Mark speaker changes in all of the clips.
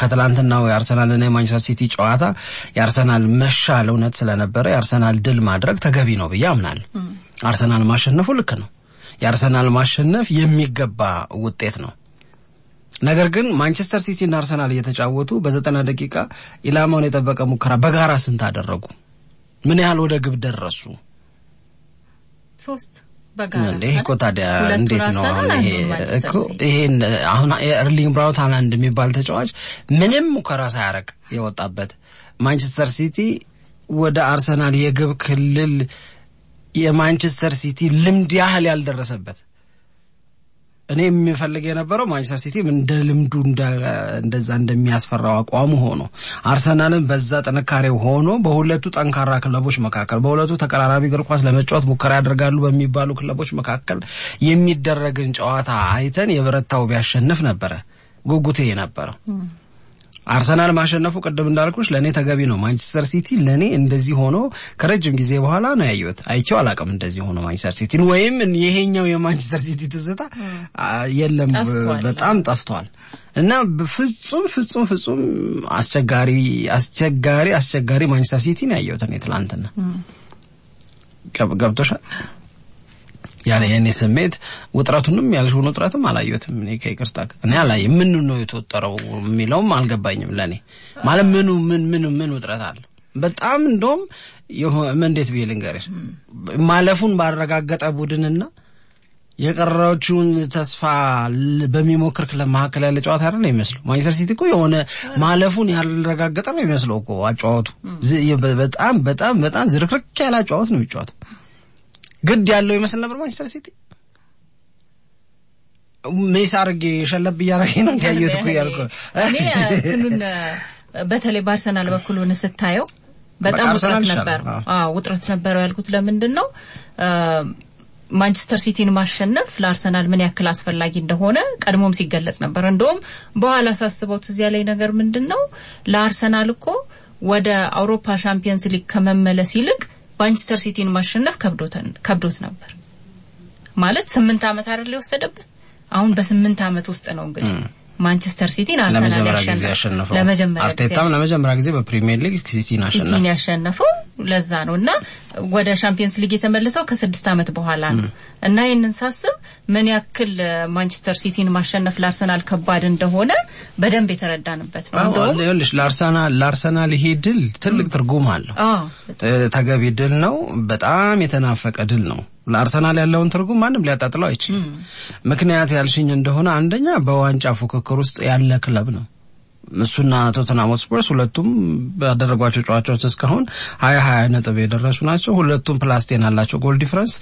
Speaker 1: ከትላንትናው የአርሰናልና የማንቸስተር ሲቲ ጨዋታ የአርሰናል መሻል እውነት ስለነበረ የአርሰናል ድል ማድረግ ተገቢ ነው ብዬ አምናል። አርሰናል ማሸነፉ ልክ ነው። የአርሰናል ማሸነፍ የሚገባ ውጤት ነው። ነገር ግን ማንቸስተር ሲቲ እና አርሰናል እየተጫወቱ በዘጠና ደቂቃ ኢላማውን የጠበቀ ሙከራ በጋራ ስንት አደረጉ? ምን ያህል ወደ ግብ ደረሱ?
Speaker 2: ሶስት እንዴ እኮ ታዲያ እንዴት ነው አሁን ይሄ እኮ
Speaker 1: ይሄን አሁን የእርሊንግ ብራውት ሃላንድ የሚባል ተጫዋች ምንም ሙከራ ሳያረቅ የወጣበት ማንቸስተር ሲቲ ወደ አርሰናል የግብ ክልል የማንቸስተር ሲቲ ልምድ ያህል ያልደረሰበት እኔ የሚፈልግ የነበረው ማንቸስተር ሲቲ እንደ ልምዱ እንደዛ እንደሚያስፈራው አቋሙ ሆኖ አርሰናልን በዛ ጥንካሬው ሆኖ በሁለቱ ጠንካራ ክለቦች መካከል በሁለቱ ተቀራራቢ እግር ኳስ ለመጫወት ሙከራ ያደርጋሉ በሚባሉ ክለቦች መካከል የሚደረግን ጨዋታ አይተን የበረታው ቢያሸንፍ ነበረ ጉጉቴ ነበረው። አርሰናል ማሸነፉ ቅድም እንዳልኩሽ ለእኔ ተገቢ ነው። ማንቸስተር ሲቲ ለእኔ እንደዚህ ሆኖ ከረጅም ጊዜ በኋላ ነው ያየሁት። አይቼው አላቅም እንደዚህ ሆኖ ማንቸስተር ሲቲን ወይም ይሄኛው የማንቸስተር ሲቲ ትዝታ የለም፣ በጣም ጠፍቷል። እና ፍጹም ፍጹም ፍጹም አስቸጋሪ አስቸጋሪ አስቸጋሪ ማንቸስተር ነው ያየሁት እኔ ትላንትና ገብቶሻል። ያለ የእኔ ስሜት ውጥረቱንም ያልሽውን ውጥረትም አላየትም። እኔ ከይቅርታ እኔ አላየ ምን ነው የተወጠረው የሚለውም አልገባኝም። ለእኔ ማለት ምኑ ምን ምን ምን ውጥረት አለ? በጣም እንደውም እንዴት ብዬ ልንገርሽ፣ ማለፉን ባረጋገጠ ቡድንና የቀረዎቹን ተስፋ በሚሞክር ክለብ መካከል ያለ ጨዋታ አይደል ይመስለው። ማንቸስተር ሲቲ እኮ የሆነ ማለፉን ያረጋገጠ ነው ይመስለው እኮ አጫወቱ። በጣም በጣም በጣም ዝርክርክ ያለ አጫወት ነው የሚጫወተው ግድ ያለው ይመስል ነበር ማንቸስተር ሲቲ ሜስ አርጌ ሸለብ እያረገ ነው እንዲያየት እኮ እያልኩ እንትኑን
Speaker 2: በተለይ በአርሰናል በኩልን ስታየው
Speaker 1: በጣም ውጥረት ነበር።
Speaker 2: አዎ ውጥረት ነበረው ያልኩት ለምንድን ነው ማንቸስተር ሲቲን ማሸነፍ ለአርሰናል ምን ያክል አስፈላጊ እንደሆነ ቀድሞም ሲገለጽ ነበር። እንደውም በኋላ ሳስበው እዚያ ላይ ነገር ምንድን ነው ለአርሰናል እኮ ወደ አውሮፓ ሻምፒየንስ ሊግ ከመመለስ ይልቅ ማንቸስተር ሲቲን ማሸነፍ ከብዶት ነበር ማለት ስምንት አመት አይደል የወሰደበት። አሁን በስምንት ዓመት ውስጥ ነው እንግዲህ ማንቸስተር ሲቲን አርሰናል ያሸነፈው አርቴታም
Speaker 1: ለመጀመሪያ ጊዜ በፕሪሚየር ሊግ ሲቲን
Speaker 2: ያሸነፈው ለዛ ነው እና ወደ ሻምፒየንስ ሊግ የተመለሰው ከስድስት ዓመት በኋላ ነው እና ይህንን ሳስብ ምን ያክል ማንቸስተር ሲቲን ማሸነፍ ለአርሰናል ከባድ እንደሆነ በደንብ የተረዳንበት ነው።
Speaker 1: ላርሰናል ይሄ ድል ትልቅ ትርጉም አለው። ተገቢ ድል ነው። በጣም የተናፈቀ ድል ነው። ለአርሰናል ያለውን ትርጉም ማንም ሊያጣጥለው አይችልም። ምክንያት ያልሽኝ እንደሆነ አንደኛ በዋንጫ ፉክክር ውስጥ ያለ ክለብ ነው። እሱና ቶተናም ስፐርስ ሁለቱም ባደረጓቸው ጨዋታዎች እስካሁን ሀያ ሀያ ነጥብ የደረሱ ናቸው። ሁለቱም ፕላስቴን አላቸው። ጎል ዲፍረንስ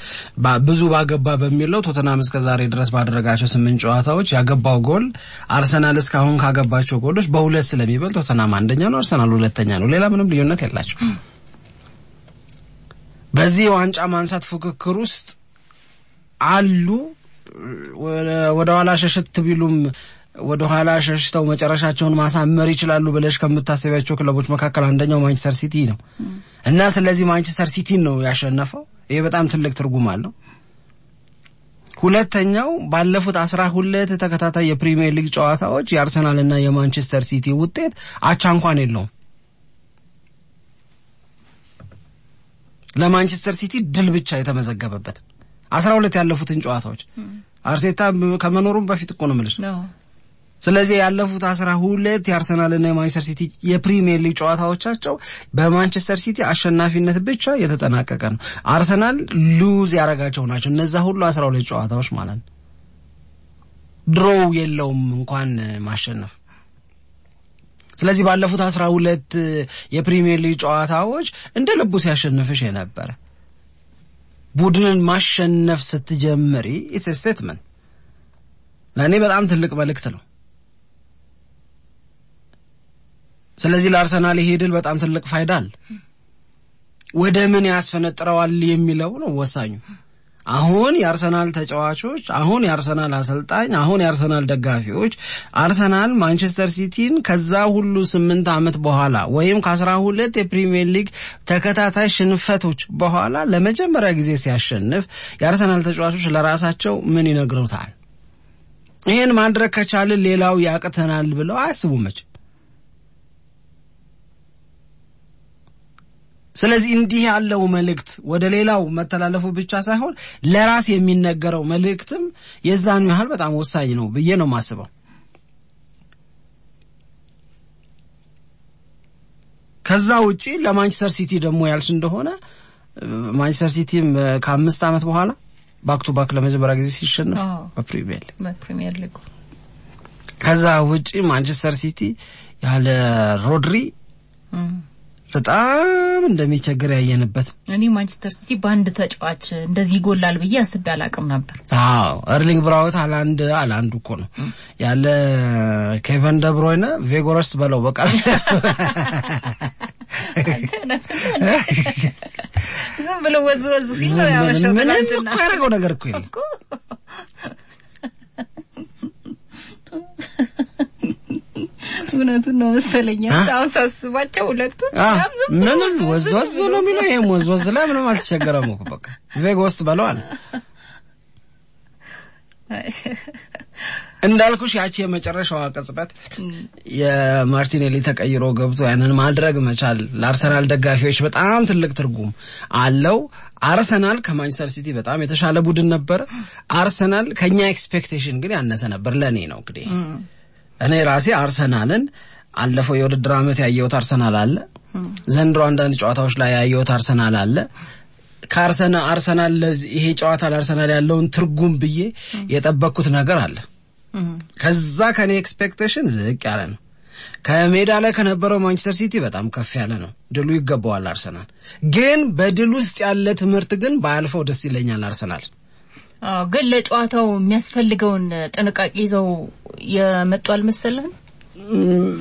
Speaker 1: ብዙ ባገባ በሚለው ቶተናም እስከ ዛሬ ድረስ ባደረጋቸው ስምንት ጨዋታዎች ያገባው ጎል አርሰናል እስካሁን ካገባቸው ጎሎች በሁለት ስለሚበልጥ ቶተናም አንደኛ ነው፣ አርሰናል ሁለተኛ ነው። ሌላ ምንም ልዩነት የላቸው በዚህ ዋንጫ ማንሳት ፉክክር ውስጥ አሉ። ወደ ኋላ ሸሸት ቢሉም ወደ ኋላ ሸሽተው መጨረሻቸውን ማሳመር ይችላሉ ብለሽ ከምታስቢያቸው ክለቦች መካከል አንደኛው ማንቸስተር ሲቲ ነው እና ስለዚህ ማንቸስተር ሲቲን ነው ያሸነፈው። ይሄ በጣም ትልቅ ትርጉም አለው። ሁለተኛው ባለፉት አስራ ሁለት ተከታታይ የፕሪሚየር ሊግ ጨዋታዎች የአርሰናል እና የማንቸስተር ሲቲ ውጤት አቻ እንኳን የለውም። ለማንቸስተር ሲቲ ድል ብቻ የተመዘገበበት አስራ ሁለት ያለፉትን ጨዋታዎች አርቴታ ከመኖሩም በፊት እኮ ነው ምልሽ። ስለዚህ ያለፉት አስራ ሁለት የአርሰናልና የማንቸስተር ሲቲ የፕሪሚየር ሊግ ጨዋታዎቻቸው በማንቸስተር ሲቲ አሸናፊነት ብቻ የተጠናቀቀ ነው። አርሰናል ሉዝ ያደረጋቸው ናቸው እነዛ ሁሉ አስራ ሁለት ጨዋታዎች ማለት ነው። ድሮው የለውም እንኳን ማሸነፍ ስለዚህ ባለፉት አስራ ሁለት የፕሪሚየር ሊግ ጨዋታዎች እንደ ልቡ ሲያሸንፍሽ የነበረ ቡድንን ማሸነፍ ስትጀምሪ ኢትስ ስቴትመንት ለእኔ በጣም ትልቅ መልእክት ነው። ስለዚህ ለአርሰናል ይሄ ድል በጣም ትልቅ ፋይዳ አለ። ወደ ምን ያስፈነጥረዋል የሚለው ነው ወሳኙ። አሁን የአርሰናል ተጫዋቾች፣ አሁን የአርሰናል አሰልጣኝ፣ አሁን የአርሰናል ደጋፊዎች አርሰናል ማንቸስተር ሲቲን ከዛ ሁሉ ስምንት ዓመት በኋላ ወይም ከአስራ ሁለት የፕሪሚየር ሊግ ተከታታይ ሽንፈቶች በኋላ ለመጀመሪያ ጊዜ ሲያሸንፍ የአርሰናል ተጫዋቾች ለራሳቸው ምን ይነግሩታል? ይህን ማድረግ ከቻልን ሌላው ያቅተናል ብለው አያስቡ መቼ ስለዚህ እንዲህ ያለው መልእክት ወደ ሌላው መተላለፉ ብቻ ሳይሆን ለራስ የሚነገረው መልእክትም የዛኑ ያህል በጣም ወሳኝ ነው ብዬ ነው የማስበው። ከዛ ውጪ ለማንቸስተር ሲቲ ደግሞ ያልሽ እንደሆነ ማንቸስተር ሲቲም ከአምስት ዓመት በኋላ ባክ ቱ ባክ ለመጀመሪያ ጊዜ ሲሸነፍ በፕሪሚየር ሊግ
Speaker 2: በፕሪሚየር ሊግ
Speaker 1: ከዛ ውጪ ማንቸስተር ሲቲ ያለ ሮድሪ በጣም እንደሚቸግር ያየንበት።
Speaker 2: እኔ ማንቸስተር ሲቲ በአንድ ተጫዋች እንደዚህ ይጎላል ብዬ አስቤ አላቅም ነበር።
Speaker 1: አዎ እርሊንግ ብራውት አላንድ አላንዱ እኮ ነው ያለ ኬቨን ደብሮይነ ቬጎረስ በለው በቃል
Speaker 2: ዝም ብሎ ወዝ ሲል ምንም ያደረገው
Speaker 1: ነገር እኮ
Speaker 2: እውነቱን ነው መሰለኝ። አሁን ሳስባቸው ሁለቱ
Speaker 1: ምንም ወዝ ነው የሚለው። ይህም ወዝ ላይ ምንም አልተቸገረም እኮ በቃ ቬግ ወስጥ በለዋል። እንዳልኩሽ ያቺ የመጨረሻዋ ቅጽበት የማርቲኔሊ ተቀይሮ ገብቶ ያንን ማድረግ መቻል ለአርሰናል ደጋፊዎች በጣም ትልቅ ትርጉም አለው። አርሰናል ከማንቸስተር ሲቲ በጣም የተሻለ ቡድን ነበር። አርሰናል ከኛ ኤክስፔክቴሽን ግን ያነሰ ነበር። ለእኔ ነው እንግዲህ እኔ ራሴ አርሰናልን አለፈው የውድድር ዓመት ያየሁት አርሰናል አለ። ዘንድሮ አንዳንድ ጨዋታዎች ላይ ያየሁት አርሰናል አለ። ከአርሰና አርሰናል ይሄ ጨዋታ ለአርሰናል ያለውን ትርጉም ብዬ የጠበቅኩት ነገር አለ። ከዛ ከኔ ኤክስፔክቴሽን ዝቅ ያለ ነው። ከሜዳ ላይ ከነበረው ማንቸስተር ሲቲ በጣም ከፍ ያለ ነው። ድሉ ይገባዋል አርሰናል። ግን በድል ውስጥ ያለ ትምህርት ግን ባያልፈው ደስ ይለኛል አርሰናል
Speaker 2: ግን ለጨዋታው የሚያስፈልገውን ጥንቃቄ ይዘው የመጡ አልመሰልህም?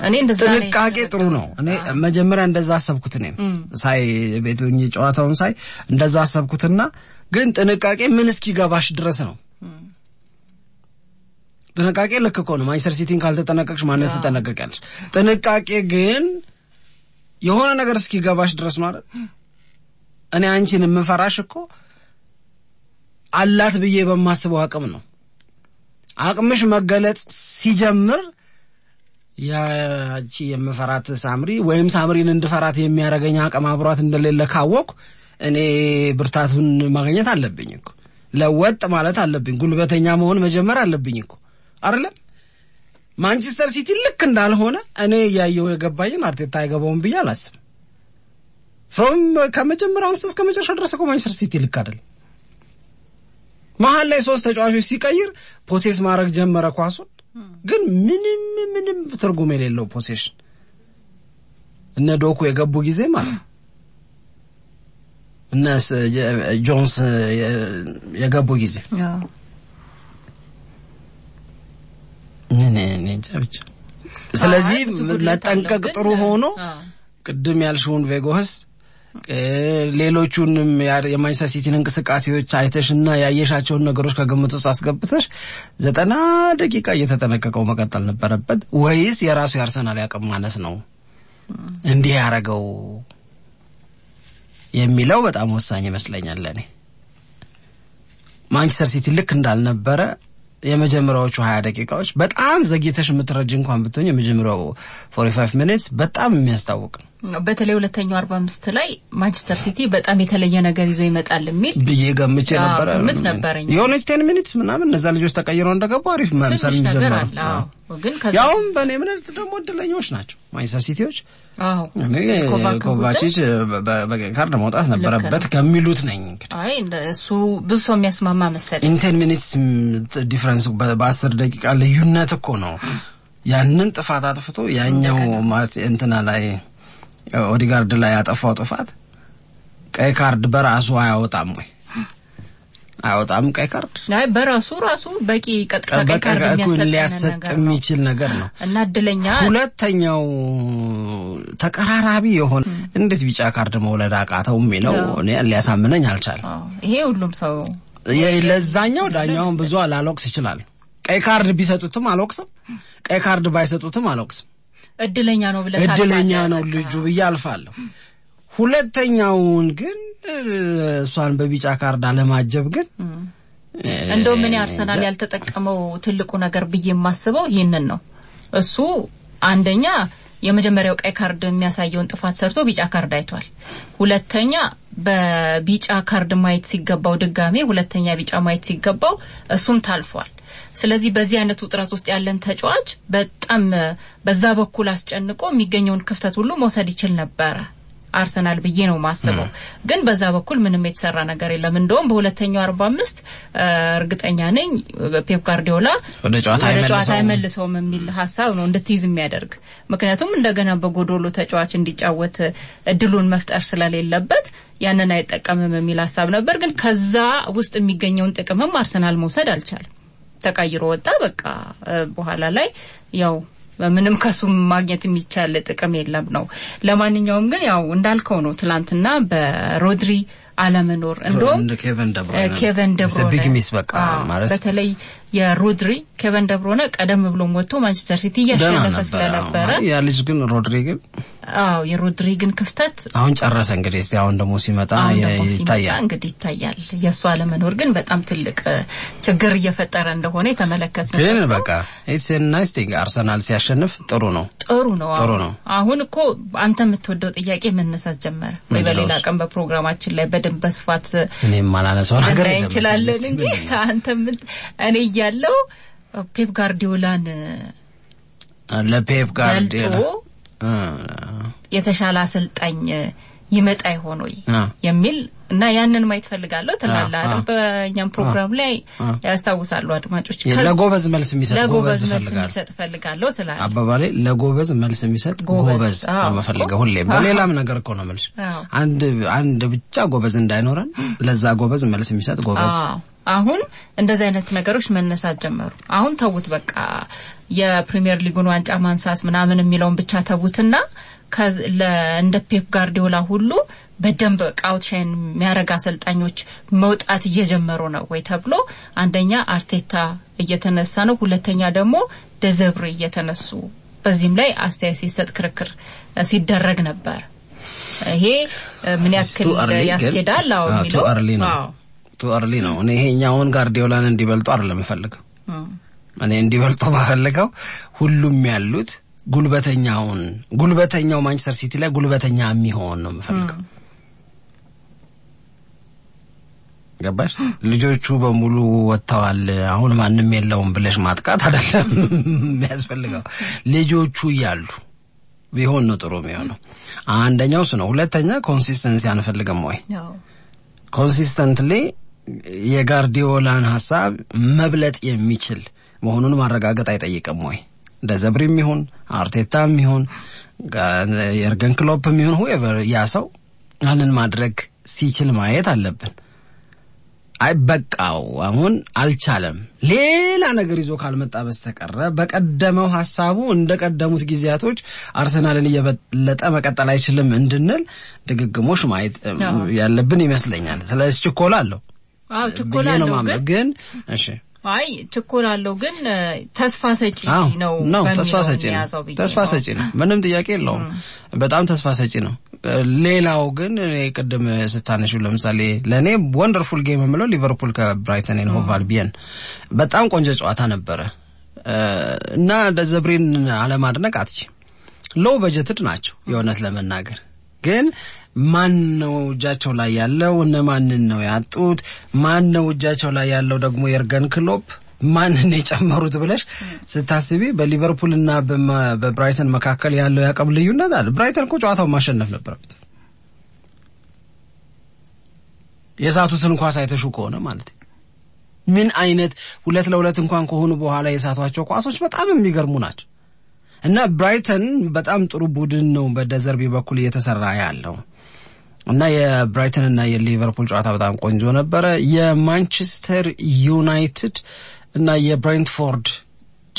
Speaker 2: እኔ ጥንቃቄ ጥሩ
Speaker 1: ነው። እኔ መጀመሪያ እንደዛ አሰብኩት። እኔም ሳይ ቤቱ ጨዋታውን ሳይ እንደዛ አሰብኩትና ግን ጥንቃቄ ምን እስኪገባሽ ድረስ ነው። ጥንቃቄ ልክ እኮ ነው። ማንቸስተር ሲቲን ካልተጠነቀቅሽ ማነት ትጠነቀቂያለሽ? ጥንቃቄ ግን የሆነ ነገር እስኪገባሽ ድረስ ማለት እኔ አንቺን የምፈራሽ እኮ አላት ብዬ በማስበው አቅም ነው። አቅምሽ መገለጥ ሲጀምር ያቺ የምፈራት ሳምሪ ወይም ሳምሪን እንድፈራት የሚያደርገኝ አቅም አብሯት እንደሌለ ካወቅኩ እኔ ብርታቱን ማግኘት አለብኝ እኮ ለወጥ ማለት አለብኝ። ጉልበተኛ መሆን መጀመር አለብኝ እኮ አይደለም። ማንቸስተር ሲቲ ልክ እንዳልሆነ እኔ እያየው የገባኝን አርቴታ አይገባውም ብዬ አላስብም። ፍሮም ከመጀመሪያው አንስቶ እስከ መጨረሻ ድረስ እኮ ማንቸስተር ሲቲ ልክ አይደለም። መሀል ላይ ሶስት ተጫዋቾች ሲቀይር ፖሴስ ማድረግ ጀመረ ኳሱን። ግን ምንም ምንም ትርጉም የሌለው ፖሴሽን እነ ዶኩ የገቡ ጊዜ ማለት ነው እነ ጆንስ የገቡ ጊዜ ስለዚህ መጠንቀቅ ጥሩ ሆኖ ቅድም ያልሽውን ቬጎስ ሌሎቹንም የማንቸስተር ሲቲን እንቅስቃሴዎች አይተሽና ያየሻቸውን ነገሮች ከግምት ውስጥ አስገብተሽ ዘጠና ደቂቃ እየተጠነቀቀው መቀጠል ነበረበት ወይስ የራሱ የአርሰናል ያቅም ማነስ ነው እንዲህ ያደረገው የሚለው በጣም ወሳኝ ይመስለኛል ለእኔ። ማንቸስተር ሲቲ ልክ እንዳልነበረ የመጀመሪያዎቹ ሀያ ደቂቃዎች በጣም ዘግይተሽ የምትረጅ እንኳን ብትሆኝ የመጀመሪያው ፎርቲ ፋይቭ ሚኒትስ በጣም የሚያስታውቅ ነው።
Speaker 2: በተለይ ሁለተኛው አርባ አምስት ላይ ማንቸስተር ሲቲ በጣም የተለየ ነገር ይዞ ይመጣል የሚል ብዬ
Speaker 1: ገምቼ ነበረ ግምት ነበረኝ። የሆነች ቴን ሚኒትስ ምናምን እነዛ ልጆች ተቀይረው እንደገቡ አሪፍ መምሰል ነገር አለ። ግን ያውም በእኔ እምነት ደግሞ እድለኞች ናቸው ማንቸስተር ሲቲዎች። ኮቫቺች በቀይ ካርድ መውጣት ነበረበት ከሚሉት ነኝ። አይ እሱ
Speaker 2: ብዙ ሰው የሚያስማማ መሰለኝ።
Speaker 1: ኢንቴን ሚኒትስ ዲፍረንስ በአስር ደቂቃ ልዩነት እኮ ነው ያንን ጥፋት አጥፍቶ ያኛው ማለት እንትና ላይ ኦዲጋርድ ላይ ያጠፋው ጥፋት ቀይ ካርድ በራሱ አያወጣም ወይ? አያወጣም። ቀይ ካርድ
Speaker 2: በራሱ ራሱ በቂ ቀጥታ ቀይ ካርድ ሊያሰጥ
Speaker 1: የሚችል ነገር ነው
Speaker 2: እና እድለኛ
Speaker 1: ሁለተኛው ተቀራራቢ የሆነ እንዴት ቢጫ ካርድ መውለድ አቃተው የሚለው ሊያሳምነኝ አልቻለም። ይሄ ሁሉም ሰው ለዛኛው ዳኛውን ብዙ አላለቅስ ይችላል። ቀይ ካርድ ቢሰጡትም አልወቅስም፣ ቀይ ካርድ ባይሰጡትም አልወቅስም።
Speaker 2: እድለኛ ነው ብለህ እድለኛ
Speaker 1: ነው ልጁ ብዬ አልፋለሁ። ሁለተኛውን ግን እሷን በቢጫ ካርድ አለማጀብ ግን እንደው ምን አርሰናል
Speaker 2: ያልተጠቀመው ትልቁ ነገር ብዬ የማስበው ይህንን ነው። እሱ አንደኛ የመጀመሪያው ቀይ ካርድ የሚያሳየውን ጥፋት ሰርቶ ቢጫ ካርድ አይቷል። ሁለተኛ በቢጫ ካርድ ማየት ሲገባው ድጋሜ ሁለተኛ ቢጫ ማየት ሲገባው እሱም ታልፏል። ስለዚህ በዚህ አይነት ውጥረት ውስጥ ያለን ተጫዋች በጣም በዛ በኩል አስጨንቆ የሚገኘውን ክፍተት ሁሉ መውሰድ ይችል ነበረ አርሰናል ብዬ ነው ማስበው። ግን በዛ በኩል ምንም የተሰራ ነገር የለም። እንደውም በሁለተኛው አርባ አምስት እርግጠኛ ነኝ ፔፕ ጋርዲዮላ ወደ ጨዋታ አይመልሰውም የሚል ሀሳብ ነው እንድትይዝ የሚያደርግ ምክንያቱም እንደገና በጎዶሎ ተጫዋች እንዲጫወት እድሉን መፍጠር ስለሌለበት ያንን አይጠቀምም የሚል ሀሳብ ነበር። ግን ከዛ ውስጥ የሚገኘውን ጥቅምም አርሰናል መውሰድ አልቻለም። ተቀይሮ ወጣ። በቃ በኋላ ላይ ያው ምንም ከሱ ማግኘት የሚቻል ጥቅም የለም ነው። ለማንኛውም ግን ያው እንዳልከው ነው። ትላንትና በሮድሪ አለመኖር እንደውም
Speaker 1: ኬቨን ደብሮ ቢግ ሚስ በቃ ማለት በተለይ
Speaker 2: የሮድሪ ኬቨን ደብሮነ ቀደም ብሎ ወጥቶ ማንቸስተር ሲቲ እያሸነፈ ስለነበረ
Speaker 1: ያ ልጅ ግን ሮድሪ ግን
Speaker 2: አዎ የሮድሪ ግን ክፍተት አሁን ጨረሰ።
Speaker 1: እንግዲህ እስቲ አሁን ደግሞ ሲመጣ ይታያል፣
Speaker 2: እንግዲህ ይታያል። የእሱ አለመኖር ግን በጣም ትልቅ ችግር እየፈጠረ እንደሆነ የተመለከት ነው። ግን
Speaker 1: በቃ ኢትስ ናይስ ቲንግ አርሰናል ሲያሸንፍ ጥሩ ነው፣
Speaker 2: ጥሩ ነው፣ ጥሩ ነው። አሁን እኮ አንተ የምትወደው ጥያቄ መነሳት ጀመረ ወይ? በሌላ ቀን በፕሮግራማችን ላይ በደንብ በስፋት
Speaker 1: እኔም አላነሳው ነገር እንችላለን እንጂ
Speaker 2: አንተ እኔ ያለው ፔፕ ጋርዲዮላን
Speaker 1: ለፔፕ ጋርዲዮላ
Speaker 2: የተሻለ አሰልጣኝ ይመጣ ይሆን ወይ የሚል እና ያንን ማየት ፈልጋለሁ ትላለህ አይደል? በእኛም ፕሮግራም ላይ ያስታውሳሉ አድማጮች። ለጎበዝ መልስ የሚሰጥ ጎበዝ መልስ የሚሰጥ ፈልጋለሁ ትላለህ።
Speaker 1: አባባሌ ለጎበዝ መልስ የሚሰጥ ጎበዝ መፈልገው ሁሌ በሌላም ነገር እኮ ነው መልሱ። አንድ አንድ ብቻ ጎበዝ እንዳይኖረን ለዛ ጎበዝ መልስ የሚሰጥ ጎበዝ
Speaker 2: አሁን እንደዚህ አይነት ነገሮች መነሳት ጀመሩ። አሁን ተዉት በቃ የፕሪሚየር ሊጉን ዋንጫ ማንሳት ምናምን የሚለውን ብቻ ተዉትና እንደ ፔፕ ጋርዲዮላ ሁሉ በደንብ ቃውቼን የሚያደርግ አሰልጣኞች መውጣት እየጀመሩ ነው ወይ ተብሎ አንደኛ አርቴታ እየተነሳ ነው፣ ሁለተኛ ደግሞ ደዘብሪ እየተነሱ በዚህም ላይ አስተያየት ሲሰጥ ክርክር ሲደረግ ነበር። ይሄ ምን ያክል ያስኬዳል? አዎ የሚለው
Speaker 1: ቱ አርሊ ነው። እኔ ይሄኛውን ጋርዲዮላን እንዲበልጡ አይደለም እፈልገው እኔ እንዲበልጡ ባፈልገው ሁሉም ያሉት ጉልበተኛውን ጉልበተኛው ማንቸስተር ሲቲ ላይ ጉልበተኛ የሚሆን ነው የምፈልገው። ገባሽ? ልጆቹ በሙሉ ወጥተዋል፣ አሁን ማንም የለውም ብለሽ ማጥቃት አይደለም የሚያስፈልገው። ልጆቹ እያሉ ቢሆን ነው ጥሩ የሚሆነው። አንደኛው እሱ ነው። ሁለተኛ ኮንሲስተንሲ አንፈልግም ወይ? ኮንሲስተንትሊ የጋርዲዮላን ሀሳብ መብለጥ የሚችል መሆኑን ማረጋገጥ አይጠይቅም ወይ? ደዘብሪም ይሁን አርቴታም ይሁን የርገን ክሎፕም ይሁን ሁኤቨር ያ ሰው ያንን ማድረግ ሲችል ማየት አለብን። አይ በቃው አሁን አልቻለም፣ ሌላ ነገር ይዞ ካልመጣ በስተቀረ በቀደመው ሀሳቡ እንደ ቀደሙት ጊዜያቶች አርሰናልን እየበለጠ መቀጠል አይችልም እንድንል ድግግሞሽ ማየት ያለብን ይመስለኛል። ስለ ችኮላ አለው ችኮላ ነው ግን እሺ
Speaker 2: አይ አለው ግን ተስፋ ሰጪ ነው ነው ተስፋ ሰጪ ነው። ተስፋ
Speaker 1: ሰጪ ነው። ምንም ጥያቄ የለውም። በጣም ተስፋ ሰጪ ነው። ሌላው ግን ቅድም ስታነሹ ለምሳሌ ለእኔ ወንደርፉል ጌም የምለው ሊቨርፑል ከብራይተን ኤንድ ሆቭ አልቢየን በጣም ቆንጆ ጨዋታ ነበረ እና ደዘብሬን አለማድነቅ አትች ሎው በጀትድ ናቸው የሆነት ለመናገር ግን ማን ነው እጃቸው ላይ ያለው? እነማንን ነው ያጡት? ማን ነው እጃቸው ላይ ያለው ደግሞ የርገን ክሎፕ ማንን የጨመሩት ብለሽ ስታስቢ በሊቨርፑልና በብራይተን መካከል ያለው የአቅም ልዩነት አለ። ብራይተን እኮ ጨዋታውን ማሸነፍ ነበረበት። የሳቱትን እንኳ ሳይተሹ ከሆነ ማለት ምን አይነት ሁለት ለሁለት እንኳን ከሆኑ በኋላ የሳቷቸው ኳሶች በጣም የሚገርሙ ናቸው። እና ብራይተን በጣም ጥሩ ቡድን ነው በደዘርቢ በኩል እየተሰራ ያለው እና የብራይተን እና የሊቨርፑል ጨዋታ በጣም ቆንጆ ነበረ። የማንቸስተር ዩናይትድ እና የብሬንትፎርድ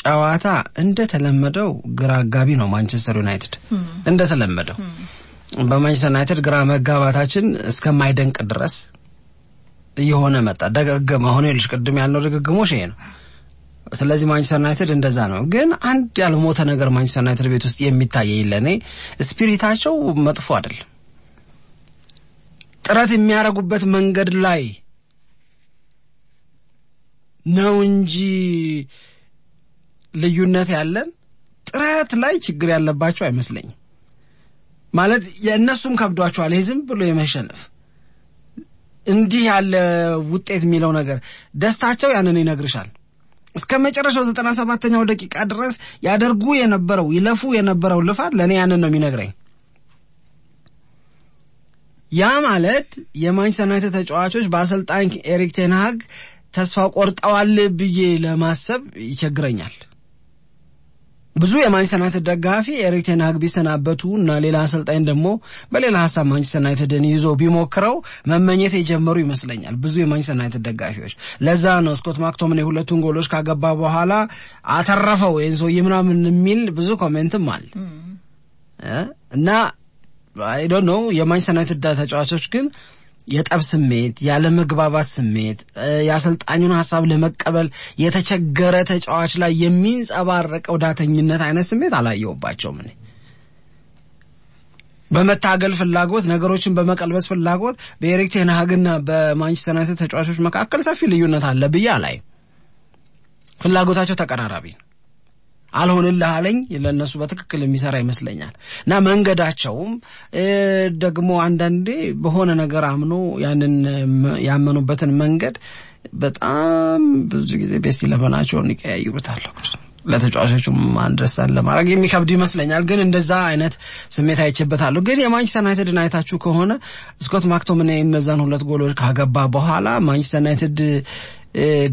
Speaker 1: ጨዋታ እንደተለመደው ግራ አጋቢ ነው። ማንቸስተር ዩናይትድ hmm. እንደተለመደው hmm. በማንቸስተር ዩናይትድ ግራ መጋባታችን እስከማይደንቅ ድረስ የሆነ መጣ ደግግም አሁን ይኸውልሽ ቅድም ያልነው ድግግሞሽ ይሄ ነው። ስለዚህ ማንቸስተር ዩናይትድ እንደዛ ነው። ግን አንድ ያልሞተ ነገር ማንቸስተር ዩናይትድ ቤት ውስጥ የሚታየኝ ለእኔ ስፒሪታቸው መጥፎ አይደለም። ጥረት የሚያደርጉበት መንገድ ላይ ነው እንጂ ልዩነት ያለን ጥረት ላይ ችግር ያለባቸው አይመስለኝም። ማለት የእነሱም ከብዷቸዋል። ይህ ዝም ብሎ የመሸነፍ እንዲህ ያለ ውጤት የሚለው ነገር ደስታቸው ያንን ይነግርሻል። እስከ መጨረሻው ዘጠና ሰባተኛው ደቂቃ ድረስ ያደርጉ የነበረው ይለፉ የነበረው ልፋት ለእኔ ያንን ነው የሚነግረኝ። ያ ማለት የማንቸስተር ዩናይትድ ተጫዋቾች በአሰልጣኝ ኤሪክ ቴንሃግ ተስፋ ቆርጠዋል ብዬ ለማሰብ ይቸግረኛል። ብዙ የማንቸስተር ዩናይትድ ደጋፊ ኤሪክ ቴንሃግ ቢሰናበቱ እና ሌላ አሰልጣኝ ደግሞ በሌላ ሀሳብ ማንቸስተር ዩናይትድን ይዞ ቢሞክረው መመኘት የጀመሩ ይመስለኛል። ብዙ የማንቸስተር ዩናይትድ ደጋፊዎች ለዛ ነው ስኮት ማክቶምን የሁለቱን ጎሎች ካገባ በኋላ አተረፈው ይህን ሰውዬ ምናምን የሚል ብዙ ኮሜንትም አለ እና አይዶ ነው የማንቸስተር ዩናይትድ ተጫዋቾች ግን የጠብ ስሜት፣ ያለመግባባት ስሜት፣ የአሰልጣኙን ሀሳብ ለመቀበል የተቸገረ ተጫዋች ላይ የሚንጸባረቀው ዳተኝነት አይነት ስሜት አላየውባቸውም። እኔ በመታገል ፍላጎት፣ ነገሮችን በመቀልበስ ፍላጎት በኤሪክ ቴን ሃግና በማንቸስተር ዩናይትድ ተጫዋቾች መካከል ሰፊ ልዩነት አለ ብዬ አላይም። ፍላጎታቸው ተቀራራቢ ነው። አልሆንልህ አለኝ። ለእነሱ በትክክል የሚሰራ ይመስለኛል። እና መንገዳቸውም ደግሞ አንዳንዴ በሆነ ነገር አምኖ ያንን ያመኑበትን መንገድ በጣም ብዙ ጊዜ ቤስ ለመናቸውን ይቀያይሩታል። ለተጫዋቾቹም አንድረሳን ለማድረግ የሚከብድ ይመስለኛል። ግን እንደዛ አይነት ስሜት አይቼበታለሁ። ግን የማንቸስተር ዩናይትድ አይታችሁ ከሆነ ስኮት ማክቶሚኔ እነዛን ሁለት ጎሎች ካገባ በኋላ ማንቸስተር ዩናይትድ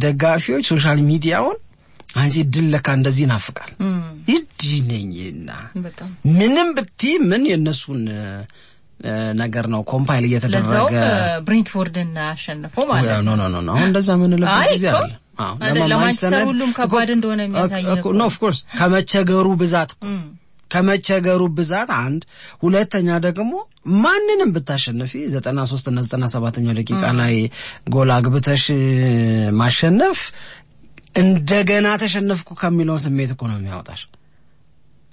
Speaker 1: ደጋፊዎች ሶሻል ሚዲያውን አንቺ ድል ለካ እንደዚህ ይናፍቃል። ይድነኝና ምንም ብቲ ምን የእነሱን ነገር ነው ኮምፓይል እየተደረገ
Speaker 2: ብሬንትፎርድን አሸንፎ ማለት ነው። ኖ ኖ
Speaker 1: ኖ አሁን እንደዛ ምንልበት ጊዜ አለ ለማንቸስተር ሁሉም
Speaker 2: ከባድ እንደሆነ የሚያሳይ
Speaker 1: ኖ ኦፍኮርስ ከመቸገሩ ብዛት ከመቸገሩ ብዛት አንድ ሁለተኛ ደግሞ ማንንም ብታሸንፊ ዘጠና ሶስት እና ዘጠና ሰባተኛው ደቂቃ ላይ ጎል አግብተሽ ማሸነፍ እንደገና ተሸነፍኩ ከሚለው ስሜት እኮ ነው የሚያወጣሽ።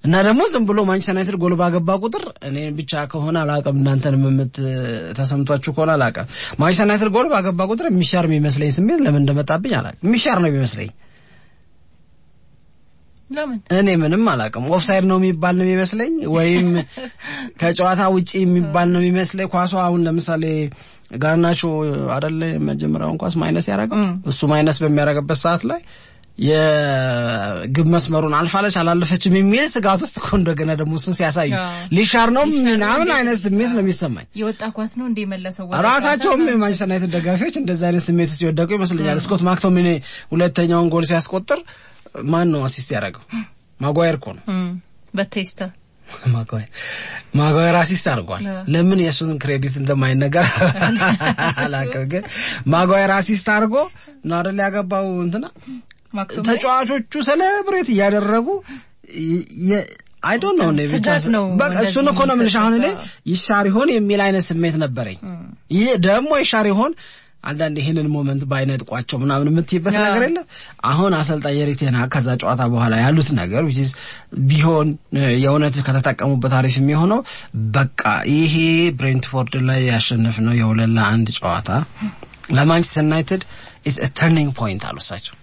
Speaker 1: እና ደግሞ ዝም ብሎ ማንቸስተር ዩናይትድ ጎል ባገባ ቁጥር እኔ ብቻ ከሆነ አላውቅም፣ እናንተን የምምት ተሰምቷችሁ ከሆነ አላውቅም። ማንቸስተር ዩናይትድ ጎል ባገባ ቁጥር የሚሻር የሚመስለኝ ስሜት ለምን እንደመጣብኝ አላውቅም። የሚሻር ነው የሚመስለኝ እኔ ምንም አላውቅም። ኦፍሳይድ ነው የሚባል ነው የሚመስለኝ፣ ወይም ከጨዋታ ውጪ የሚባል ነው የሚመስለኝ። ኳሷ አሁን ለምሳሌ ጋርናቾ አደለ የመጀመሪያውን ኳስ ማይነስ ያደረገው እሱ ማይነስ በሚያደርግበት ሰዓት ላይ የግብ መስመሩን አልፋለች አላለፈችም የሚል ስጋት ውስጥ እኮ እንደገና ደግሞ እሱን ሲያሳዩ ሊሻር ነው ምናምን አይነት ስሜት ነው የሚሰማኝ።
Speaker 2: የወጣ ኳስ ነው እንደ መለሰው ራሳቸውም
Speaker 1: የማንቸስተር ዩናይትድ ደጋፊዎች እንደዚህ አይነት ስሜት ውስጥ የወደቁ ይመስለኛል። ስኮት ማክቶሚኔ ሁለተኛውን ጎል ሲያስቆጥር ማን ነው አሲስት ያደረገው? ማጓየር እኮ ነው። በቴስታ ማጓየር ማጓየር አሲስት አድርጓል። ለምን የእሱን ክሬዲት እንደማይነገር አላውቅም፣ ግን ማጓየር አሲስት አድርጎ ነው አይደል ያገባው። እንትና ተጫዋቾቹ ሴሌብሬት እያደረጉ አይዶን ነው እኔ ብቻ በቃ እሱን እኮ ነው የምልሽ። አሁን እኔ ይሻር ይሆን የሚል አይነት ስሜት ነበረኝ። ይህ ደግሞ ይሻር ይሆን አንዳንድ ይህንን ሞመንት ባይነጥቋቸው ምናምን የምትይበት ነገር የለም። አሁን አሰልጣኝ ኤሪክ ቴን ሃግ ከዛ ጨዋታ በኋላ ያሉት ነገር ቢሆን የእውነት ከተጠቀሙበት አሪፍ የሚሆነው በቃ ይሄ ብሬንትፎርድ ላይ ነው የሁለት ለአንድ ጨዋታ ለማንቸስተር ዩናይትድ ኢዝ ተርኒንግ ፖይንት አሉሳቸው።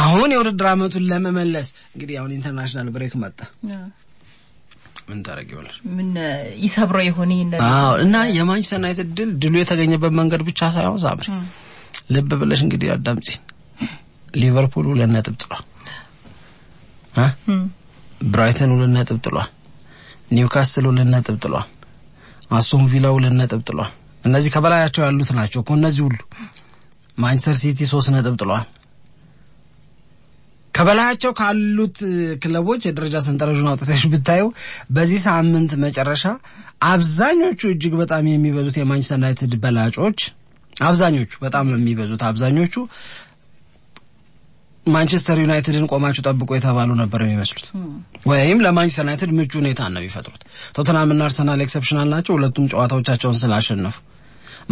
Speaker 1: አሁን የውድድር ዓመቱን ለመመለስ እንግዲህ አሁን ኢንተርናሽናል ብሬክ መጣ። ምን ታደርጊዋለሽ?
Speaker 2: ምን ይሰብረው የሆነ እና
Speaker 1: የማንቸስተር ዩናይትድ ድል ድሉ የተገኘበት መንገድ ብቻ ሳይሆን ሳምሪ ልብ ብለሽ እንግዲህ አዳምጪ። ሊቨርፑል ሁለት ነጥብ ጥሏል። ብራይተን ሁለት ነጥብ ጥሏል። ኒውካስል ሁለት ነጥብ ጥሏል። አስቶን ቪላ ሁለት ነጥብ ጥሏል። እነዚህ ከበላያቸው ያሉት ናቸው እኮ እነዚህ ሁሉ ማንቸስተር ሲቲ ሶስት ነጥብ ጥሏል። ከበላያቸው ካሉት ክለቦች የደረጃ ሰንጠረዡን አውጥተሽ ብታየው በዚህ ሳምንት መጨረሻ አብዛኞቹ እጅግ በጣም የሚበዙት የማንቸስተር ዩናይትድ በላጮች አብዛኞቹ በጣም የሚበዙት አብዛኞቹ ማንቸስተር ዩናይትድን ቆማችሁ ጠብቆ የተባሉ ነበር የሚመስሉት ወይም ለማንቸስተር ዩናይትድ ምቹ ሁኔታ ነው የሚፈጥሩት። ቶተናምና አርሰናል ኤክሰፕሽናል ናቸው። ሁለቱም ጨዋታዎቻቸውን ስላሸነፉ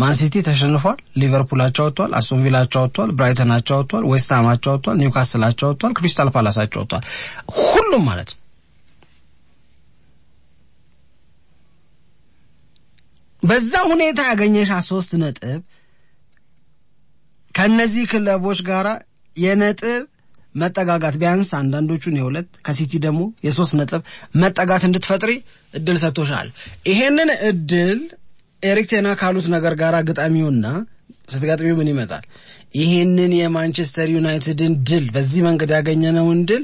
Speaker 1: ማንሲቲ ተሸንፏል። ሊቨርፑላቸው ወጥቷል። አስቶንቪላቸው ወጥቷል። ብራይተናቸው ወጥቷል። ዌስትሃማቸው ወጥቷል። ኒውካስላቸው ወጥቷል። ክሪስታል ፓላሳቸው ወጥቷል። ሁሉም ማለት ነው። በዛ ሁኔታ ያገኘሻ ሶስት ነጥብ ከእነዚህ ክለቦች ጋር የነጥብ መጠጋጋት ቢያንስ አንዳንዶቹን የሁለት ከሲቲ ደግሞ የሶስት ነጥብ መጠጋት እንድትፈጥሪ እድል ሰጥቶሻል። ይሄንን እድል ኤሪክ ቴና ካሉት ነገር ጋር ግጣሚውና ስትገጥሚው ምን ይመጣል? ይህንን የማንቸስተር ዩናይትድን ድል በዚህ መንገድ ያገኘነውን ድል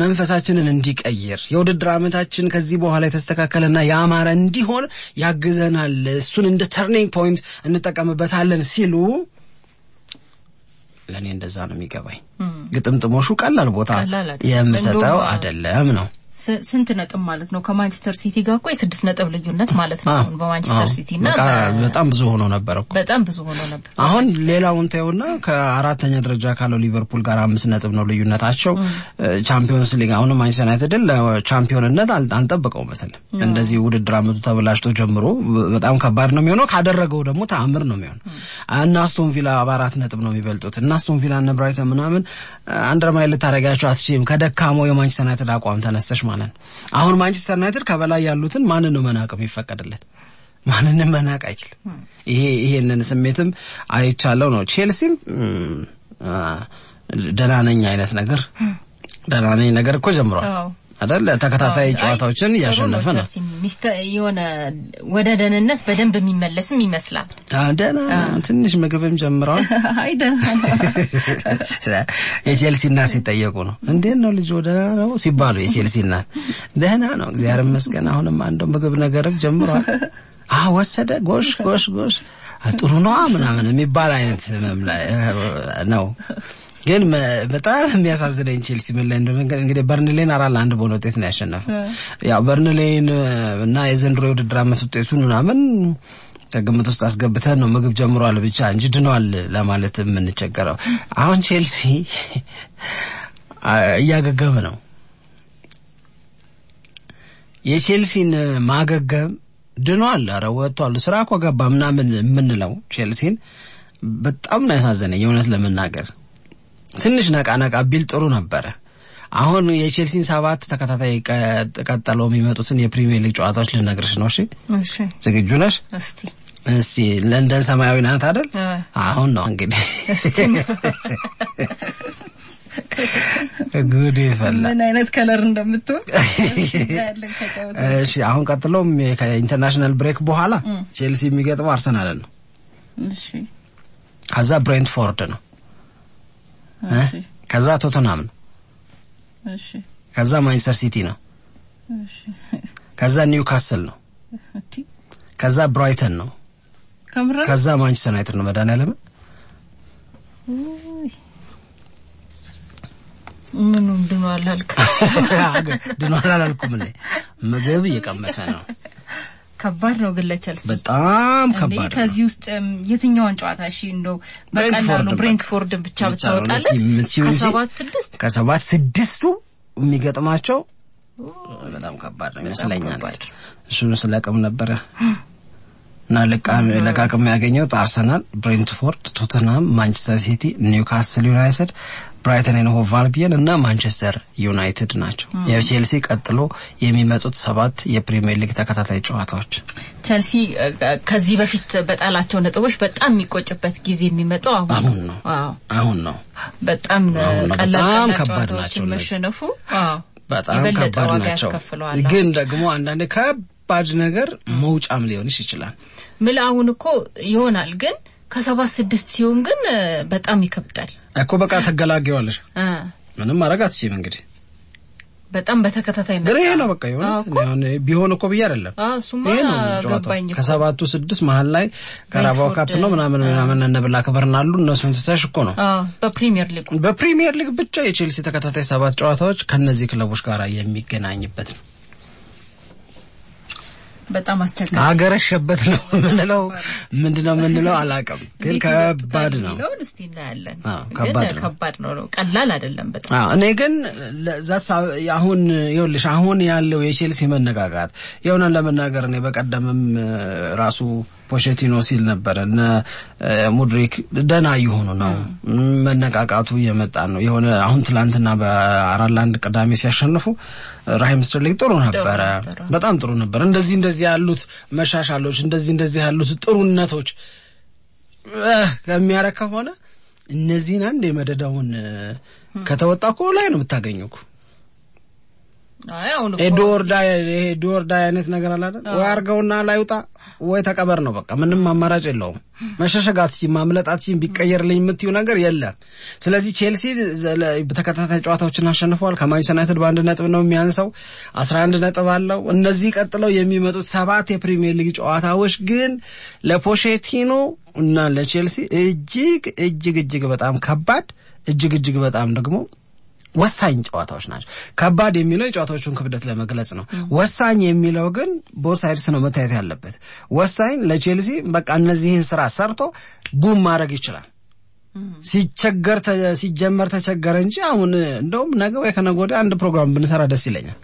Speaker 1: መንፈሳችንን እንዲቀይር የውድድር ዓመታችን ከዚህ በኋላ የተስተካከለና የአማረ እንዲሆን ያግዘናል፣ እሱን እንደ ተርኒንግ ፖይንት እንጠቀምበታለን ሲሉ ለእኔ እንደዛ ነው የሚገባኝ። ግጥምጥሞሹ ቀላል ቦታ የምሰጠው አይደለም ነው
Speaker 2: ስንት ነጥብ ማለት ነው? ከማንቸስተር ሲቲ ጋር እኮ የስድስት ነጥብ ልዩነት ማለት ነው። አሁን በማንቸስተር ሲቲ እና
Speaker 1: በጣም ብዙ ሆኖ ነበር እኮ
Speaker 2: በጣም ብዙ ሆኖ ነበር።
Speaker 1: አሁን ሌላውን ተይውና ከአራተኛ ደረጃ ካለው ሊቨርፑል ጋር አምስት ነጥብ ነው ልዩነታቸው። ቻምፒዮንስ ሊግ አሁን ማንቸስተር ዩናይትድን ለቻምፒዮንነት አንጠብቀው መሰለም እንደዚህ ውድድር አመቱ ተብላሽቶ ጀምሮ በጣም ከባድ ነው የሚሆነው። ካደረገው ደግሞ ተአምር ነው የሚሆነው እና አስቶን ቪላ በአራት ነጥብ ነው የሚበልጡት እና አስቶን ቪላ እነ ብራይተን ምናምን አንደርማይን ልታደርጋቸው አትችልም ከደካሞ የማንቸስተር ዩናይትድ አቋም ተነስተሽ ተጫዋች ማለት ነው። አሁን ማንቸስተር ዩናይትድ ከበላይ ያሉትን ማንን ነው መናቅ የሚፈቀድለት? ማንንም መናቅ አይችልም። ይሄ ይሄንን ስሜትም አይቻለው ነው። ቼልሲም ደህና ነኝ አይነት ነገር ደህና ነኝ ነገር እኮ ጀምሯል። አደለ ተከታታይ ጨዋታዎችን እያሸነፈ ነው።
Speaker 2: የሆነ ወደ ደህንነት በደንብ የሚመለስም ይመስላል።
Speaker 1: ደህና ትንሽ ምግብም ጀምረዋል።
Speaker 2: አይ ደህና
Speaker 1: የቼልሲ እናት ሲጠየቁ ነው እንዴት ነው ልጅ ደህና ነው ሲባሉ የቼልሲ እናት ደህና ነው እግዚአብሔር ይመስገን፣ አሁንም አንደው ምግብ ነገርም ጀምረዋል። አዎ ወሰደ፣ ጎሽ ጎሽ ጎሽ፣ ጥሩ ነዋ ምናምን የሚባል አይነት ነው ግን በጣም የሚያሳዝነኝ ቼልሲ ምን ላይ እንደሆነ እንግዲህ በርንሌን አራት ለአንድ በሆነ ውጤት ነው ያሸነፈው። ያው በርንሌን እና የዘንድሮ የውድድር አመት ውጤቱን ምናምን ከግምት ውስጥ አስገብተን ነው ምግብ ጀምሯል ብቻ እንጂ ድኗል ለማለት የምንቸገረው። አሁን ቼልሲ እያገገመ ነው። የቼልሲን ማገገም ድኗል፣ ኧረ ወጥቷል፣ ስራ እኮ ገባ ምናምን የምንለው ቼልሲን በጣም ነው ያሳዘነኝ የእውነት ለመናገር ትንሽ ነቃ ነቃ ቢል ጥሩ ነበረ። አሁን የቼልሲን ሰባት ተከታታይ ቀጥለው የሚመጡትን የፕሪሚየር ሊግ ጨዋታዎች ልነግርሽ ነው። እሺ ዝግጁ ነሽ? እስቲ እስቲ ለንደን ሰማያዊ ናት አይደል? አሁን ነው እንግዲህ ጉድ ይፈላል። ምን አይነት ከለር እንደምትወቅ። እሺ። አሁን ቀጥሎም ከኢንተርናሽናል ብሬክ በኋላ ቼልሲ የሚገጥመው አርሰናልን ነው። ከዛ ብሬንትፎርድ ነው ከዛ ቶተናም ነው። ከዛ ማንቸስተር ሲቲ ነው። ከዛ ኒውካስል ነው። ከዛ ብራይተን ነው። ከዛ ማንቸስተር ዩናይትድ ነው። መዳን መድኃኒዓለም
Speaker 2: ምኑም ድኗል አልክ?
Speaker 1: ድኗል አላልኩም። ምግብ እየቀመሰ ነው።
Speaker 2: ከባድ ነው ግን ለቸልሲ በጣም ከባድ። ነው። ከዚህ ውስጥ የትኛውን ጨዋታ እሺ እንደው በቀላሉ ብሬንትፎርድን ብቻ ብታወጣለት ከሰባት ስድስት
Speaker 1: ከሰባት ስድስቱ የሚገጥማቸው በጣም ከባድ ነው ይመስለኛል። እሱን ስለቅም ነበረ እና ለቃቅም ያገኘው አርሰናል፣ ብሬንትፎርድ፣ ቶተናም፣ ማንቸስተር ሲቲ፣ ኒውካስል ዩናይትድ ብራይተንን ሆቭ አልቢየን እና ማንቸስተር ዩናይትድ ናቸው። የቼልሲ ቀጥሎ የሚመጡት ሰባት የፕሪምየር ሊግ ተከታታይ ጨዋታዎች
Speaker 2: ቼልሲ ከዚህ በፊት በጣላቸው ነጥቦች በጣም የሚቆጭበት ጊዜ የሚመጣው አሁን አሁን ነው። አሁን ነው። በጣም ቀላል ከባድ ናቸው መሸነፉ በጣም ከባድ ናቸው። ግን
Speaker 1: ደግሞ አንዳንዴ ከባድ ነገር መውጫም ሊሆንሽ ይችላል
Speaker 2: ምል አሁን እኮ ይሆናል ግን ከሰባት ስድስት ሲሆን ግን በጣም ይከብዳል
Speaker 1: እኮ በቃ ትገላገዋለሽ። ምንም ማድረግ አትችም እንግዲህ
Speaker 2: በጣም በተከታታይ ግን
Speaker 1: ይሄ ነው በቃ የሆነ ቢሆን እኮ ብዬ አይደለም።
Speaker 2: ይሄ ነው ጨዋታው። ከሰባቱ
Speaker 1: ስድስት መሀል ላይ ከራባው ካፕ ነው ምናምን ምናምን እነብላ ከበርናሉ እነሱን ትተሽ እኮ ነው በፕሪሚየር ሊግ በፕሪሚየር ሊግ ብቻ የቼልሲ ተከታታይ ሰባት ጨዋታዎች ከእነዚህ ክለቦች ጋር የሚገናኝበት ነው።
Speaker 2: በጣም አስቸጋሪ አገረሸበት ነው ምንለው
Speaker 1: ምንድነው ምንለው አላውቅም፣ ግን ከባድ ነው።
Speaker 2: እስቲ እናያለን። ከባድ ነው፣ ቀላል አይደለም በጣም እኔ
Speaker 1: ግን ለዛ አሁን ይኸውልሽ፣ አሁን ያለው የቼልሲ መነጋጋት የሆነን ለመናገር እኔ በቀደምም ራሱ ፖሸቲኖ ሲል ነበረ እነ ሙድሪክ ደና እየሆኑ ነው። መነቃቃቱ የመጣ ነው የሆነ አሁን ትላንትና በአራላንድ ቅዳሜ ሲያሸንፉ ራሂም ስተርሊንግ ጥሩ ነበረ፣ በጣም ጥሩ ነበረ። እንደዚህ እንደዚህ ያሉት መሻሻሎች እንደዚህ እንደዚህ ያሉት ጥሩነቶች ከሚያረግ ከሆነ እነዚህን አንድ የመደዳውን ከተወጣ እኮ ላይ ነው የምታገኘው። ዶወርዳ ይሄ አይነት ነገር አለ አይደል? ወይ አርገውና ላይውጣ ወይ ተቀበር ነው በቃ። ምንም አማራጭ የለውም። መሸሸጋት ሲ ማምለጣት ሲ ቢቀየርልኝ የምትዩ ነገር የለም። ስለዚህ ቼልሲ በተከታታይ ጨዋታዎችን አሸንፈዋል። ከማንቸስተር ዩናይትድ በአንድ ነጥብ ነው የሚያንሰው፣ አስራ አንድ ነጥብ አለው። እነዚህ ቀጥለው የሚመጡት ሰባት የፕሪሚየር ሊግ ጨዋታዎች ግን ለፖሼቲኖ እና ለቼልሲ እጅግ እጅግ እጅግ በጣም ከባድ እጅግ እጅግ በጣም ደግሞ ወሳኝ ጨዋታዎች ናቸው። ከባድ የሚለው የጨዋታዎቹን ክብደት ለመግለጽ ነው። ወሳኝ የሚለው ግን ቦሳይድስ ነው መታየት ያለበት። ወሳኝ ለቼልሲ በቃ እነዚህን ስራ ሰርቶ ቡም ማድረግ ይችላል። ሲቸገር ሲጀመር ተቸገረ እንጂ አሁን እንደውም ነገ ወይ ከነገ ወዲያ አንድ ፕሮግራም ብንሰራ ደስ ይለኛል።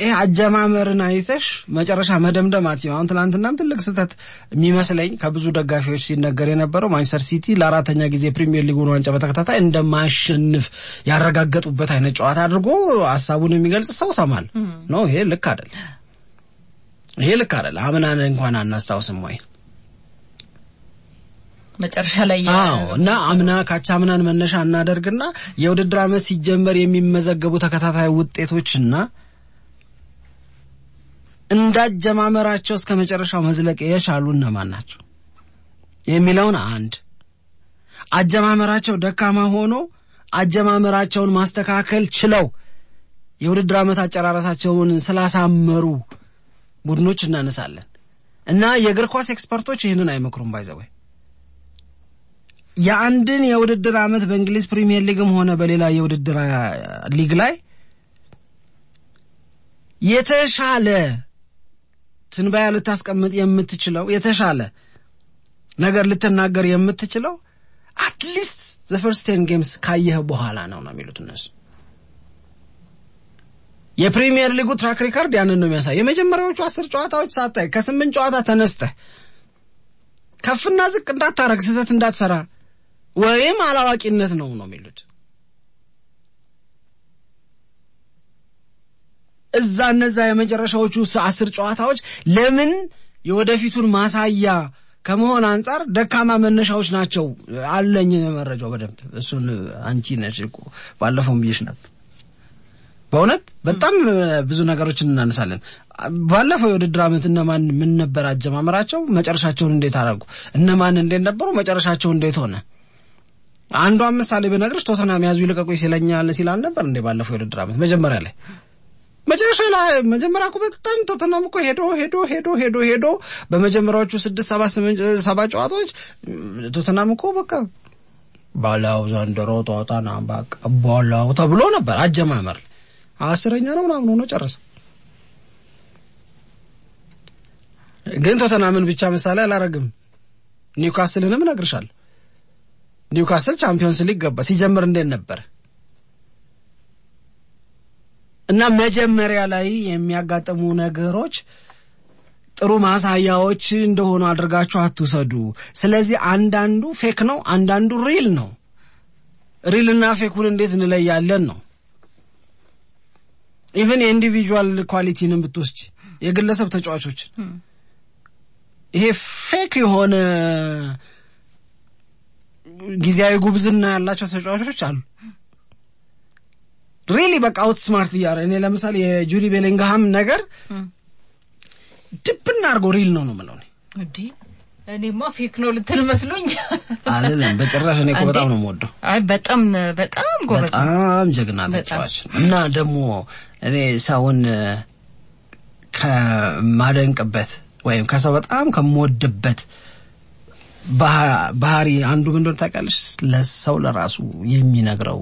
Speaker 1: ይህ አጀማመርን አይተሽ መጨረሻ መደምደም አትይም። አሁን ትላንትናም ትልቅ ስህተት የሚመስለኝ ከብዙ ደጋፊዎች ሲነገር የነበረው ማንቸስተር ሲቲ ለአራተኛ ጊዜ ፕሪሚየር ሊጉን ዋንጫ በተከታታይ እንደማያሸንፍ ያረጋገጡበት አይነት ጨዋታ አድርጎ ሀሳቡን የሚገልጽ ሰው ሰማል ነው። ይሄ ልክ አይደል? ይሄ ልክ አይደል? አምናን እንኳን አናስታውስም ወይ መጨረሻ ላይ አዎ። እና አምና ካቻምናን መነሻ እናደርግና የውድድር አመት ሲጀመር የሚመዘገቡ ተከታታይ ውጤቶችና እንዳጀማመራቸው እስከ መጨረሻው መዝለቅ የቻሉ እነማን ናቸው የሚለውን አንድ አጀማመራቸው ደካማ ሆኖ አጀማመራቸውን ማስተካከል ችለው የውድድር ዓመት አጨራረሳቸውን ስላሳመሩ ቡድኖች እናነሳለን እና የእግር ኳስ ኤክስፐርቶች ይህንን አይመክሩም። ባይዘወይ የአንድን የውድድር ዓመት በእንግሊዝ ፕሪምየር ሊግም ሆነ በሌላ የውድድር ሊግ ላይ የተሻለ ትንበያ ልታስቀምጥ የምትችለው የተሻለ ነገር ልትናገር የምትችለው አትሊስት ዘ ፈርስት ቴን ጌምስ ካየህ በኋላ ነው ነው የሚሉት እነሱ። የፕሪሚየር ሊጉ ትራክ ሪከርድ ያንን ነው የሚያሳይ። የመጀመሪያዎቹ አስር ጨዋታዎች ሳታይ ከስምንት ጨዋታ ተነስተህ ከፍና ዝቅ እንዳታረግ ስህተት እንዳትሰራ ወይም አላዋቂነት ነው ነው የሚሉት እዛ እነዛ የመጨረሻዎቹ አስር ጨዋታዎች ለምን የወደፊቱን ማሳያ ከመሆን አንጻር ደካማ መነሻዎች ናቸው አለኝ መረጃው በደንብ እሱን አንቺ ነሽ ባለፈውም ብዬሽ ነበር በእውነት በጣም ብዙ ነገሮችን እናነሳለን ባለፈው የውድድር ዓመት እነማን ምን ነበር አጀማመራቸው መጨረሻቸውን እንዴት አደረጉ እነማን እንዴት ነበሩ መጨረሻቸው እንዴት ሆነ አንዷ ምሳሌ ብነግርሽ ቶተንሃም ያዙ ይልቀቁ ሲለኛል ሲል አልነበር እንዴ ባለፈው የውድድር ዓመት መጀመሪያ ላይ መጨረሻ ላይ መጀመሪያ እኮ በጣም ቶተናም እኮ ሄዶ ሄዶ ሄዶ ሄዶ ሄዶ በመጀመሪያዎቹ ስድስት ሰባ ሰባ ጨዋታዎች ቶተናም እኮ በቃ ባላው ዘንድሮ ቶተና በቃ ባላው ተብሎ ነበር። አጀማመር አስረኛ ነው ምናምን ሆኖ ጨረሰ። ግን ቶተናምን ብቻ ምሳሌ አላረግም። ኒውካስልንም እነግርሻለሁ። ኒውካስል ቻምፒዮንስ ሊግ ገባ ሲጀምር እንዴት ነበር? እና መጀመሪያ ላይ የሚያጋጥሙ ነገሮች ጥሩ ማሳያዎች እንደሆኑ አድርጋችሁ አትውሰዱ። ስለዚህ አንዳንዱ ፌክ ነው፣ አንዳንዱ ሪል ነው። ሪልና ፌኩን እንዴት እንለያለን ነው። ኢቨን የኢንዲቪጁዋል ኳሊቲንም ብትወስድ የግለሰብ ተጫዋቾች ይሄ ፌክ የሆነ ጊዜያዊ ጉብዝና ያላቸው ተጫዋቾች አሉ። ሪሊ በቃ አውት ስማርት እያረ እኔ ለምሳሌ የጁዲ ቤሊንግሃም ነገር ድብና አርጎ ሪል ነው ነው የምለው
Speaker 2: እኔ እኔማ ፌክ ነው ልትል መስሎኝ አልልም በጭራሽ። እኔ እኮ በጣም ነው የምወደው። አይ በጣም በጣም ጎበዝ፣ በጣም ጀግና ተጫዋች
Speaker 1: እና ደግሞ እኔ ሰውን ከማደንቅበት ወይም ከሰው በጣም ከምወድበት ባህሪ አንዱ ምንድን ታውቂያለሽ? ለሰው ለራሱ የሚነግረው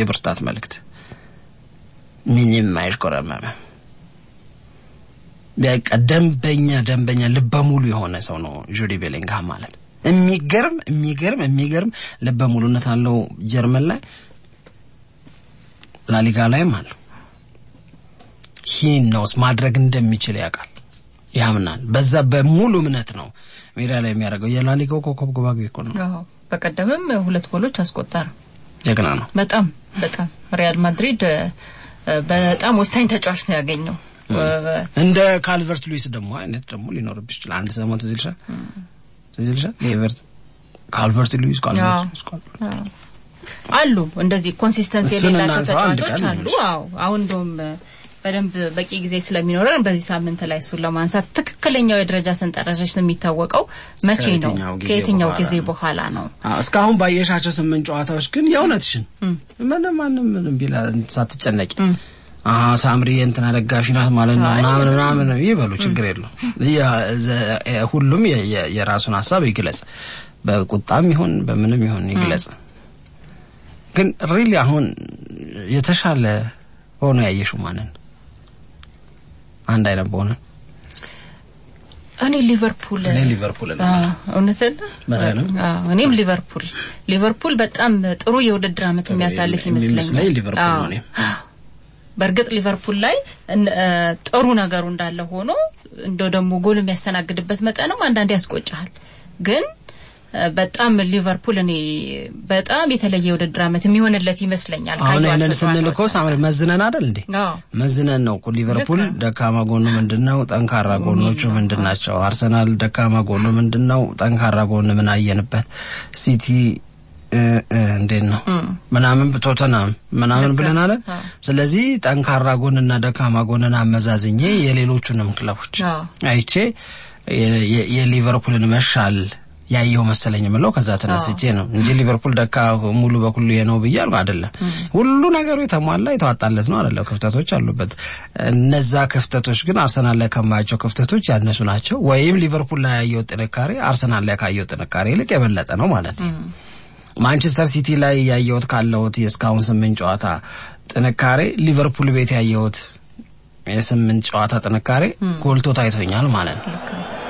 Speaker 1: የብርታት መልእክት ምንም አይሽኮረመም። በቃ ደንበኛ ደንበኛ ልበ ሙሉ የሆነ ሰው ነው ጁዲ ቤሊንግሃም ማለት። የሚገርም የሚገርም የሚገርም ልበ ሙሉነት አለው። ጀርመን ላይ ላሊጋ ላይም ሂ ሂኖስ ማድረግ እንደሚችል ያውቃል፣ ያምናል። በዛ በሙሉ እምነት ነው ሜዳ ላይ የሚያደርገው። የላሊጋው ኮከብ ግብ አግቢ እኮ ነው። በቀደምም ሁለት ጎሎች አስቆጠረ። ጀግና ነው። በጣም በጣም
Speaker 2: ሪያል ማድሪድ በጣም ወሳኝ ተጫዋች ነው ያገኘው።
Speaker 1: እንደ ካልቨርት ሉዊስ ደግሞ አይነት ደግሞ ሊኖርብ ይችላል። አንድ ሰሞን ትዝ ይልሻል፣ ትዝ ይልሻል ኤቨርት ካልቨርት ሉዊስ ካልቨርት
Speaker 2: አሉ እንደዚህ ኮንሲስተንሲ የሌላቸው ተጫዋቾች አሉ። አዎ አሁን እንደውም በደንብ በቂ ጊዜ ስለሚኖረን በዚህ ሳምንት ላይ እሱን ለማንሳት ትክክለኛው የደረጃ ሰንጠረዥ የሚታወቀው መቼ ነው? ከየትኛው ጊዜ በኋላ ነው?
Speaker 1: እስካሁን ባየሻቸው ስምንት ጨዋታዎች ግን የእውነትሽን ምንም ማንም ምንም ቢላ ሳትጨነቂ ሳምሪ እንትና ደጋፊ ናት ማለት ነው ምናምን ምናምን ይበሉ፣ ችግር የለው። ሁሉም የራሱን ሀሳብ ይግለጽ፣ በቁጣም ይሁን በምንም ይሁን ይግለጽ። ግን ሪሊ አሁን የተሻለ ሆኖ ያየሽው ማንን አንድ አይነት በሆነ
Speaker 2: እኔ ሊቨርፑል እኔ ሊቨርፑል እኔም ሊቨርፑል ሊቨርፑል በጣም ጥሩ የውድድር አመት የሚያሳልፍ ይመስለኛል። ሊቨርፑል በእርግጥ ሊቨርፑል ላይ ጥሩ ነገሩ እንዳለ ሆኖ እንደው ደግሞ ጎል የሚያስተናግድበት መጠንም አንዳንድ ያስቆጫል ግን በጣም ሊቨርፑል እኔ በጣም የተለየ ውድድር አመት የሚሆንለት ይመስለኛል። አሁን ይህንን ስንል
Speaker 1: እኮ ሳምሪ መዝነን አይደል እንዴ? መዝነን ነው እኮ ሊቨርፑል ደካማ ጎኑ ምንድን ነው? ጠንካራ ጎኖቹ ምንድን ናቸው? አርሰናል ደካማ ጎኑ ምንድን ነው? ጠንካራ ጎን ምን አየንበት? ሲቲ እንዴት ነው ምናምን ቶተናም ምናምን ብለን አለ። ስለዚህ ጠንካራ ጎንና ደካማ ጎንን አመዛዝኜ የሌሎቹንም ክለቦች አይቼ የሊቨርፑልን መሻል ያየው መሰለኝ የምለው ከዛ ተነስቼ ነው እንጂ ሊቨርፑል ደካ ሙሉ በኩሉ የነው ብያል አይደለም። ሁሉ ነገሩ የተሟላ የተዋጣለት ነው አይደለም። ክፍተቶች አሉበት። እነዛ ክፍተቶች ግን አርሰናል ላይ ከማያቸው ክፍተቶች ያነሱ ናቸው፣ ወይም ሊቨርፑል ላይ ያየው ጥንካሬ አርሰናል ላይ ካየው ጥንካሬ ይልቅ የበለጠ ነው ማለት ነው። ማንቸስተር ሲቲ ላይ ያየሁት ካለሁት የእስካሁን ስምንት ጨዋታ ጥንካሬ ሊቨርፑል ቤት ያየሁት የስምንት ጨዋታ ጥንካሬ ጎልቶ ታይቶኛል ማለት ነው።